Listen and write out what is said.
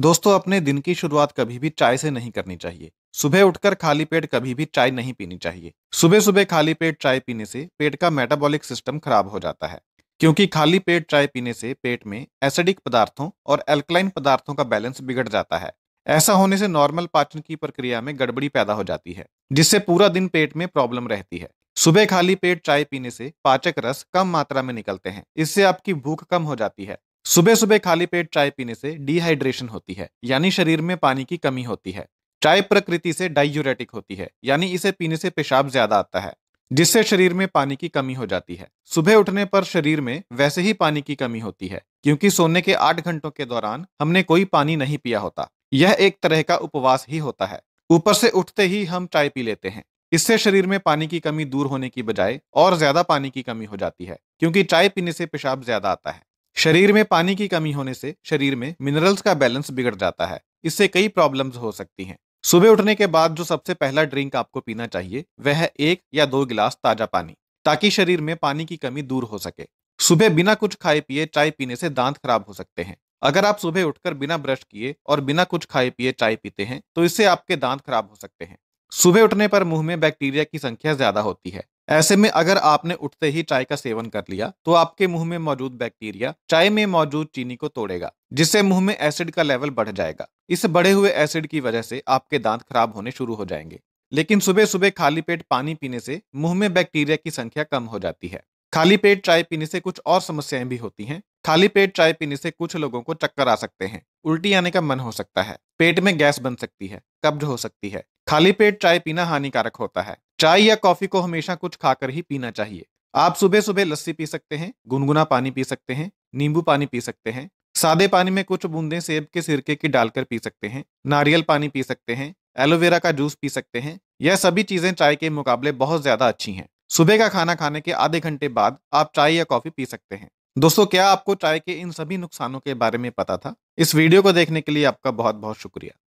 दोस्तों अपने दिन की शुरुआत कभी भी चाय से नहीं करनी चाहिए सुबह उठकर खाली पेट कभी भी चाय नहीं पीनी चाहिए सुबह सुबह खाली पेट चाय पीने से पेट का मेटाबॉलिक सिस्टम खराब हो जाता है क्योंकि खाली पेट चाय पीने से पेट में एसिडिक पदार्थों और एल्कलाइन पदार्थों का बैलेंस बिगड़ जाता है ऐसा होने से नॉर्मल पाचन की प्रक्रिया में गड़बड़ी पैदा हो जाती है जिससे पूरा दिन पेट में प्रॉब्लम रहती है सुबह खाली पेट चाय पीने से पाचक रस कम मात्रा में निकलते हैं इससे आपकी भूख कम हो जाती है सुबह सुबह खाली पेट चाय पीने से डिहाइड्रेशन होती है यानी शरीर में पानी की कमी होती है चाय प्रकृति से डाइयूरेटिक होती है यानी इसे पीने से पेशाब ज्यादा आता है जिससे शरीर में पानी की कमी हो जाती है सुबह उठने पर शरीर में वैसे ही पानी की कमी होती है क्योंकि सोने के आठ घंटों के दौरान हमने कोई पानी नहीं पिया होता यह एक तरह का उपवास ही होता है ऊपर से उठते ही हम चाय पी लेते हैं इससे शरीर में पानी की कमी दूर होने की बजाय और ज्यादा पानी की कमी हो जाती है क्योंकि चाय पीने से पेशाब ज्यादा आता है शरीर में पानी की कमी होने से शरीर में मिनरल्स का बैलेंस बिगड़ जाता है इससे कई प्रॉब्लम्स हो सकती हैं सुबह उठने के बाद जो सबसे पहला ड्रिंक आपको पीना चाहिए वह एक या दो गिलास ताजा पानी ताकि शरीर में पानी की कमी दूर हो सके सुबह बिना कुछ खाए पिए चाय पीने से दांत खराब हो सकते हैं अगर आप सुबह उठकर बिना ब्रश किए और बिना कुछ खाए पिए चाय पीते हैं तो इससे आपके दांत खराब हो सकते हैं सुबह उठने पर मुंह में बैक्टीरिया की संख्या ज्यादा होती है ऐसे में अगर आपने उठते ही चाय का सेवन कर लिया तो आपके मुंह में मौजूद बैक्टीरिया चाय में मौजूद चीनी को तोड़ेगा जिससे मुंह में एसिड का लेवल बढ़ जाएगा इस बढ़े हुए एसिड की वजह से आपके दांत खराब होने शुरू हो जाएंगे लेकिन सुबह सुबह खाली पेट पानी पीने से मुंह में बैक्टीरिया की संख्या कम हो जाती है खाली पेट चाय पीने से कुछ और समस्याएं भी होती हैं खाली पेट चाय पीने से कुछ लोगों को चक्कर आ सकते हैं उल्टी आने का मन हो सकता है पेट में गैस बन सकती है कब्ज हो सकती है खाली पेट चाय पीना हानिकारक होता है चाय या कॉफी को हमेशा कुछ खाकर ही पीना चाहिए आप सुबह सुबह लस्सी पी सकते हैं गुनगुना पानी पी सकते हैं नींबू पानी पी सकते हैं सादे पानी में कुछ बूंदे सेब के सिरके की डालकर पी सकते हैं नारियल पानी पी सकते हैं एलोवेरा का जूस पी सकते हैं यह सभी चीजें चाय के मुकाबले बहुत ज्यादा अच्छी हैं सुबह का खाना खाने के आधे घंटे बाद आप चाय या कॉफी पी सकते हैं दोस्तों क्या आपको चाय के इन सभी नुकसानों के बारे में पता था इस वीडियो को देखने के लिए आपका बहुत बहुत शुक्रिया